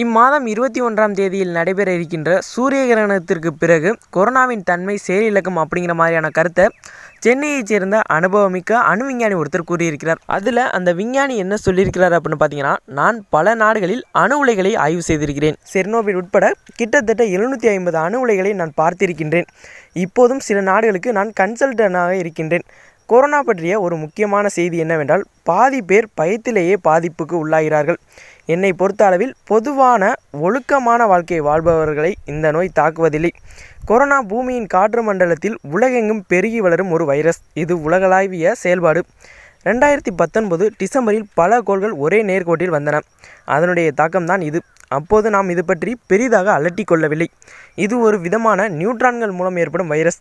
இம்மாதம் இருபத்தி ஒன்றாம் தேதியில் நடைபெற இருக்கின்ற சூரிய கிரகணத்திற்கு பிறகு கொரோனாவின் தன்மை செயலிழக்கம் அப்படிங்கிற மாதிரியான கருத்தை சென்னையைச் சேர்ந்த அனுபவமிக்க அணு விஞ்ஞானி ஒருத்தர் கூறியிருக்கிறார் அதில் அந்த விஞ்ஞானி என்ன சொல்லியிருக்கிறார் அப்படின்னு பார்த்தீங்கன்னா நான் பல நாடுகளில் அணு உலைகளை ஆய்வு செய்திருக்கிறேன் செர்னோபில் உட்பட கிட்டத்தட்ட எழுநூற்றி ஐம்பது அணு உலைகளை நான் பார்த்திருக்கின்றேன் இப்போதும் சில நாடுகளுக்கு நான் கன்சல்டனாக இருக்கின்றேன் கொரோனா பற்றிய ஒரு முக்கியமான செய்தி என்னவென்றால் பாதி பேர் பயத்திலேயே பாதிப்புக்கு உள்ளாகிறார்கள் என்னை பொறுத்த அளவில் பொதுவான ஒழுக்கமான வாழ்க்கையை வாழ்பவர்களை இந்த நோய் தாக்குவதில்லை கொரோனா பூமியின் காற்று மண்டலத்தில் உலகெங்கும் பெருகி வளரும் ஒரு வைரஸ் இது உலகளாவிய செயல்பாடு ரெண்டாயிரத்தி பத்தொன்பது டிசம்பரில் பல கோள்கள் ஒரே நேர்கோட்டில் வந்தன அதனுடைய தாக்கம்தான் இது அப்போது நாம் இது பற்றி பெரிதாக அலட்டிக்கொள்ளவில்லை கொள்ளவில்லை இது ஒரு விதமான நியூட்ரான்கள் மூலம் ஏற்படும் வைரஸ்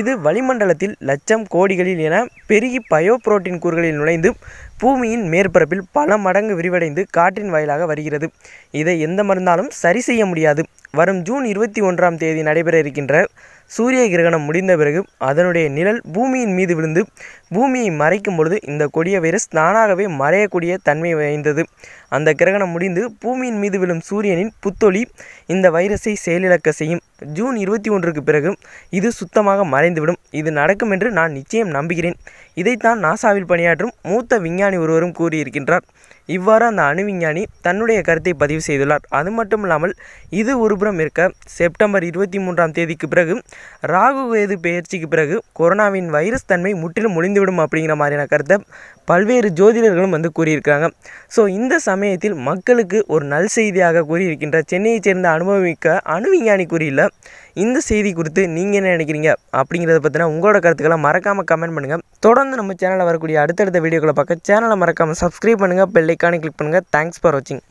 இது வளிமண்டலத்தில் லட்சம் கோடிகளில் என பெருகி பயோப்ரோட்டீன் கூறுகளில் நுழைந்து பூமியின் மேற்பரப்பில் பல மடங்கு விரிவடைந்து காற்றின் வாயிலாக வருகிறது இதை எந்த மருந்தாலும் சரி செய்ய முடியாது வரும் ஜூன் இருபத்தி ஒன்றாம் தேதி நடைபெற இருக்கின்ற சூரிய கிரகணம் முடிந்த பிறகு அதனுடைய நிழல் பூமியின் மீது விழுந்து பூமியை மறைக்கும் பொழுது இந்த கொடிய வைரஸ் தானாகவே மறையக்கூடிய தன்மை வாய்ந்தது அந்த கிரகணம் முடிந்து பூமியின் மீது விழும் சூரியனின் புத்தொளி இந்த வைரஸை செயலிழக்க செய்யும் ஜூன் இருபத்தி ஒன்றுக்கு பிறகு இது சுத்தமாக மறைந்துவிடும் இது நடக்கும் என்று நான் நிச்சயம் நம்புகிறேன் இதைத்தான் நாசாவில் பணியாற்றும் மூத்த விஞ்ஞானி ஒருவரும் கூறியிருக்கின்றார் இவ்வாறு அந்த அணு விஞ்ஞானி தன்னுடைய கருத்தை பதிவு செய்துள்ளார் அது மட்டும் இல்லாமல் இது ஒருபுறம் இருக்க செப்டம்பர் இருபத்தி மூன்றாம் தேதிக்கு பிறகு ராகு வேது பெயர்ச்சிக்கு பிறகு கொரோனாவின் வைரஸ் தன்மை முற்றிலும் முடிந்துவிடும் அப்படிங்கிற மாதிரியான கருத்தை பல்வேறு ஜோதிடர்களும் வந்து கூறியிருக்கிறாங்க ஸோ இந்த சமயத்தில் மக்களுக்கு ஒரு நல் செய்தியாக கூறியிருக்கின்ற சென்னையைச் சேர்ந்த அனுபவிக்க அணுவிஞ்ஞானி கூறியில் இந்த செய்தி குறித்து நீங்கள் என்ன நினைக்கிறீங்க அப்படிங்கிறத பற்றினா உங்களோட கருத்துக்களை மறக்காமல் கமெண்ட் பண்ணுங்கள் தொடர்ந்து நம்ம சேனலில் வரக்கூடிய அடுத்தடுத்த வீடியோக்களை பார்க்க சேனலை மறக்காமல் சப்ஸ்கிரைப் பண்ணுங்கள் பெல்லைக்கானே கிளிக் பண்ணுங்கள் தேங்க்ஸ் ஃபார் வாட்சிங்